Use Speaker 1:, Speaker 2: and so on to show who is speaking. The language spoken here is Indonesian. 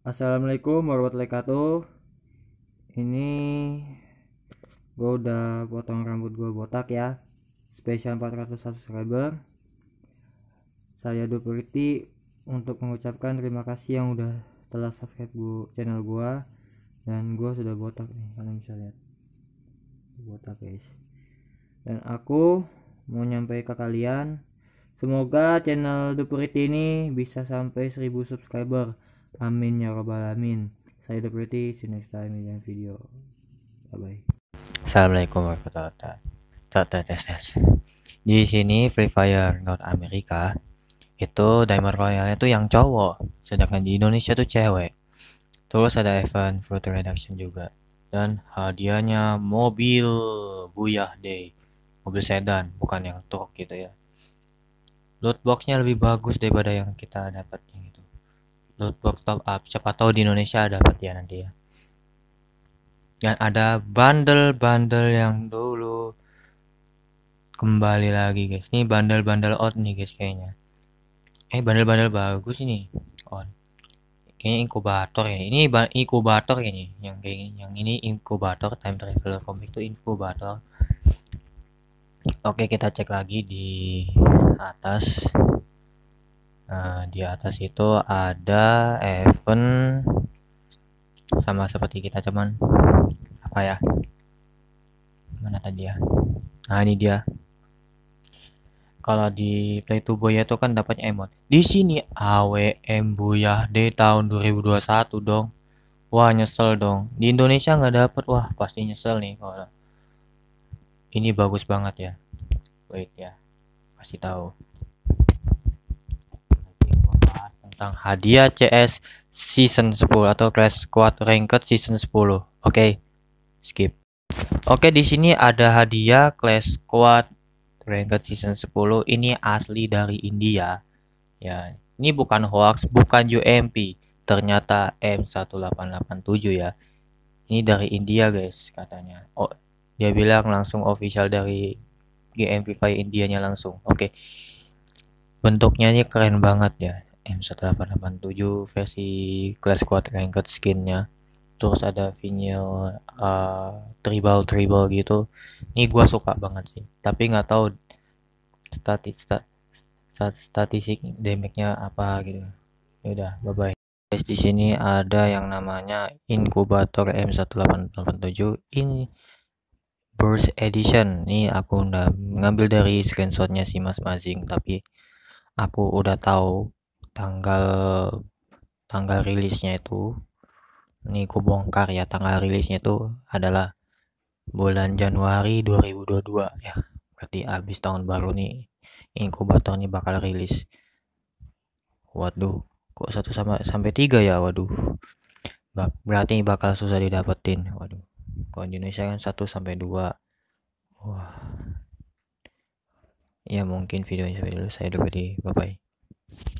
Speaker 1: Assalamualaikum warahmatullahi wabarakatuh. Ini gue udah potong rambut gue botak ya. Spesial 400 subscriber. Saya Dupriti untuk mengucapkan terima kasih yang udah telah subscribe gua, channel gue dan gue sudah botak nih kalian bisa lihat botak guys dan aku mau nyampe ke kalian semoga channel Dupriti ini bisa sampai 1000 subscriber Amin ya robbal alamin. Saya The Pretty, see you next time in the video. Bye bye. Assalamualaikum warahmatullahi wabarakatuh. Di sini Free Fire North America itu Diamond Royale itu yang cowok, sedangkan di Indonesia tuh cewek. Terus ada event Fruit Reduction juga. Dan hadiahnya mobil Buyah Day. Mobil sedan, bukan yang truk gitu ya. Loot boxnya lebih bagus daripada yang kita dapat notebook top up siapa tahu di Indonesia dapat ya nanti ya dan ada bundle-bundle yang dulu kembali lagi guys ini bundle-bundle out nih guys kayaknya eh bundle-bundle bagus ini on kayaknya inkubator ya ini inkubator ini yang kayak yang ini inkubator time travel comic itu inkubator oke kita cek lagi di atas Nah, di atas itu ada event sama seperti kita cuman apa ya? Mana tadi ya? Nah, ini dia. Kalau di Play to Boy itu kan dapatnya emot. Di sini AWM Buya di tahun 2021 dong. Wah, nyesel dong. Di Indonesia nggak dapat. Wah, pasti nyesel nih kalau. Ini bagus banget ya. Wait ya. Kasih tahu tentang hadiah CS Season 10 atau class Squad Ranked Season 10. Oke, okay, skip. Oke, okay, di sini ada hadiah class Squad Ranked Season 10. Ini asli dari India. Ya, ini bukan hoax, bukan UMP. Ternyata M1887 ya. Ini dari India, guys, katanya. Oh, dia bilang langsung official dari GMP India Indianya langsung. Oke. Okay bentuknya ini keren banget ya M1887 versi class quad raincoat skinnya terus ada vinyl uh, tribal tribal gitu ini gua suka banget sih tapi nggak tahu statistik stat, statistik damage-nya apa gitu ya udah bye bye guys di sini ada yang namanya inkubator M1887 ini burst edition Ini aku udah ngambil dari screenshotnya si mas mazing tapi aku udah tahu tanggal tanggal rilisnya itu nih gue bongkar ya tanggal rilisnya itu adalah bulan Januari 2022 ya berarti abis tahun baru nih inkubator nih bakal rilis waduh kok satu sama sampai tiga ya waduh berarti bakal susah didapetin waduh kalau Indonesia kan satu sampai dua wah ya mungkin videonya sampai dulu saya dulu di bye bye